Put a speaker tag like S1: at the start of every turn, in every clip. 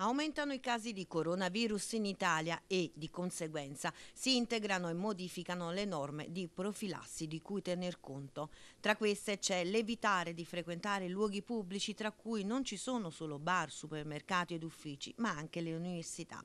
S1: Aumentano i casi di coronavirus in Italia e, di conseguenza, si integrano e modificano le norme di profilassi di cui tener conto. Tra queste c'è l'evitare di frequentare luoghi pubblici tra cui non ci sono solo bar, supermercati ed uffici, ma anche le università.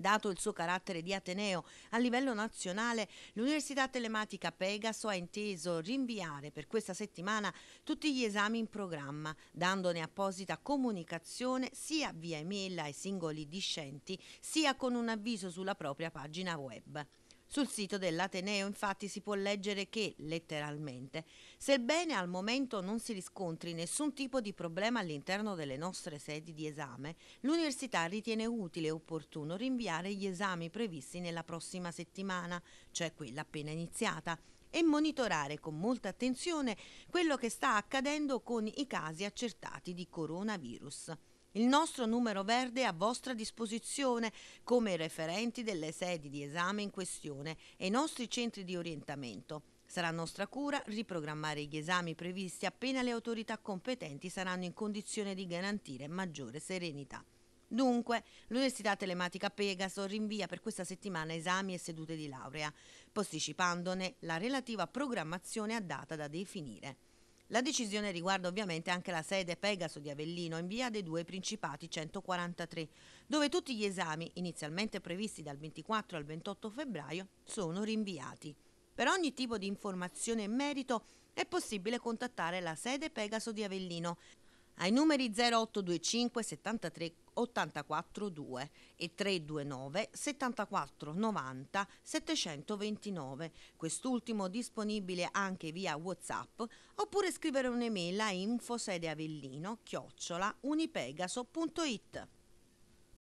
S1: Dato il suo carattere di Ateneo a livello nazionale, l'Università Telematica Pegaso ha inteso rinviare per questa settimana tutti gli esami in programma, dandone apposita comunicazione sia via email ai singoli discenti, sia con un avviso sulla propria pagina web. Sul sito dell'Ateneo infatti si può leggere che, letteralmente, sebbene al momento non si riscontri nessun tipo di problema all'interno delle nostre sedi di esame, l'Università ritiene utile e opportuno rinviare gli esami previsti nella prossima settimana, cioè quella appena iniziata, e monitorare con molta attenzione quello che sta accadendo con i casi accertati di coronavirus. Il nostro numero verde è a vostra disposizione come referenti delle sedi di esame in questione e i nostri centri di orientamento. Sarà nostra cura riprogrammare gli esami previsti appena le autorità competenti saranno in condizione di garantire maggiore serenità. Dunque, l'Università Telematica Pegaso rinvia per questa settimana esami e sedute di laurea, posticipandone la relativa programmazione a data da definire. La decisione riguarda ovviamente anche la sede Pegaso di Avellino in via dei due Principati 143, dove tutti gli esami, inizialmente previsti dal 24 al 28 febbraio, sono rinviati. Per ogni tipo di informazione e merito è possibile contattare la sede Pegaso di Avellino ai numeri 0825 73 842 e 329 74 90 729, quest'ultimo disponibile anche via Whatsapp oppure scrivere un'email a info chiocciola unipegaso.it.